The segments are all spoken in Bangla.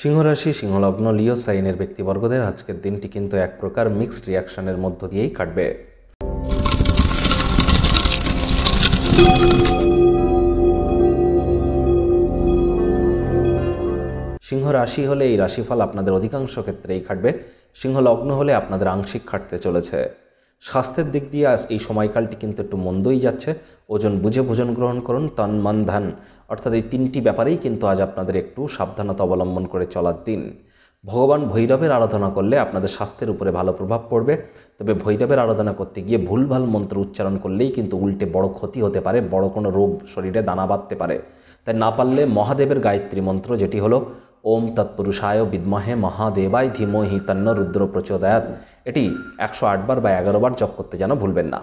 সিংহরাশি সিংহলগ্ন লিও সাইনের ব্যক্তিবর্গদের আজকের দিনটি কিন্তু এক প্রকার মিক্সড রিয়াকশনের মধ্য দিয়েই কাটবে সিংহ রাশি হলে এই রাশিফল আপনাদের অধিকাংশ ক্ষেত্রেই খাটবে সিংহ লগ্ন হলে আপনাদের আংশিক খাটতে চলেছে স্বাস্থ্যের দিক দিয়ে এই সময়কালটি কিন্তু একটু মন্দই যাচ্ছে ওজন বুঝে ভোজন গ্রহণ করুন তন মন ধান অর্থাৎ এই তিনটি ব্যাপারেই কিন্তু আজ আপনাদের একটু সাবধানতা অবলম্বন করে চলার দিন ভগবান ভৈরবের আরাধনা করলে আপনাদের স্বাস্থ্যের উপরে ভালো প্রভাব পড়বে তবে ভৈরবের আরাধনা করতে গিয়ে ভুলভাল মন্ত্র উচ্চারণ করলেই কিন্তু উল্টে বড় ক্ষতি হতে পারে বড় কোনো রোগ শরীরে দানা বাঁধতে পারে তাই না পারলে মহাদেবের গায়ত্রী মন্ত্র যেটি হলো ওম তৎপুরুষায় বিদ্মহে মহাদেবায় ধীমহি তন্ন রুদ্র প্রচোদয়াত এটি একশো আটবার বা এগারোবার জপ করতে যেন ভুলবেন না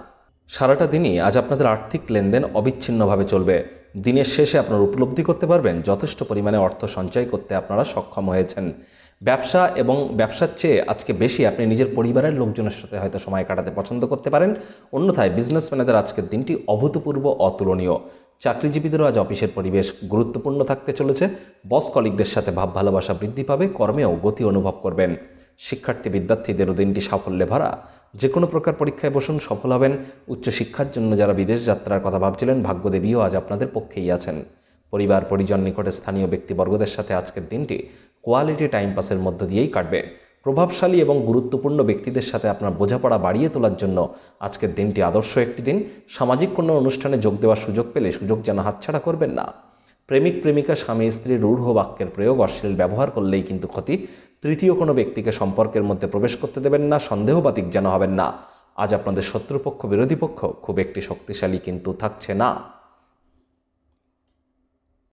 সারাটা দিনই আজ আপনাদের আর্থিক লেনদেন অবিচ্ছিন্নভাবে চলবে দিনের শেষে আপনারা উপলব্ধি করতে পারবেন যথেষ্ট পরিমাণে অর্থ সঞ্চয় করতে আপনারা সক্ষম হয়েছেন ব্যবসা এবং ব্যবসার চেয়ে আজকে বেশি আপনি নিজের পরিবারের লোকজনের সাথে হয়তো সময় কাটাতে পছন্দ করতে পারেন অন্যথায় বিজনেসম্যানেদের আজকের দিনটি অভূতপূর্ব অতুলনীয় চাকরিজীবীদেরও আজ অফিসের পরিবেশ গুরুত্বপূর্ণ থাকতে চলেছে বস কলিকদের সাথে ভাব ভালোবাসা বৃদ্ধি পাবে কর্মেও গতি অনুভব করবেন শিক্ষার্থী বিদ্যার্থীদেরও দিনটি সাফল্যে ভরা যে কোনো প্রকার পরীক্ষায় বসুন সফল হবেন উচ্চশিক্ষার জন্য যারা বিদেশ যাত্রার কথা ভাবছিলেন ভাগ্যদেবীও আজ আপনাদের পক্ষেই আছেন পরিবার পরিজন নিকটে স্থানীয় ব্যক্তিবর্গদের সাথে আজকের দিনটি কোয়ালিটি টাইম পাসের মধ্য দিয়েই কাটবে প্রভাবশালী এবং গুরুত্বপূর্ণ ব্যক্তিদের সাথে আপনার বোঝাপড়া বাড়িয়ে তোলার জন্য আজকের দিনটি আদর্শ একটি দিন সামাজিক কোনো অনুষ্ঠানে যোগ দেওয়ার সুযোগ পেলে সুযোগ যেন হাতছাড়া করবেন না প্রেমিক প্রেমিকা স্বামী স্ত্রী রূঢ় বাক্যের প্রয়োগ অশ্লীল ব্যবহার করলেই কিন্তু ক্ষতি তৃতীয় কোনো ব্যক্তিকে সম্পর্কের মধ্যে প্রবেশ করতে দেবেন না সন্দেহবাতিক যেন হবেন না আজ আপনাদের শত্রুপক্ষ বিরোধী পক্ষ খুব একটি শক্তিশালী কিন্তু থাকছে না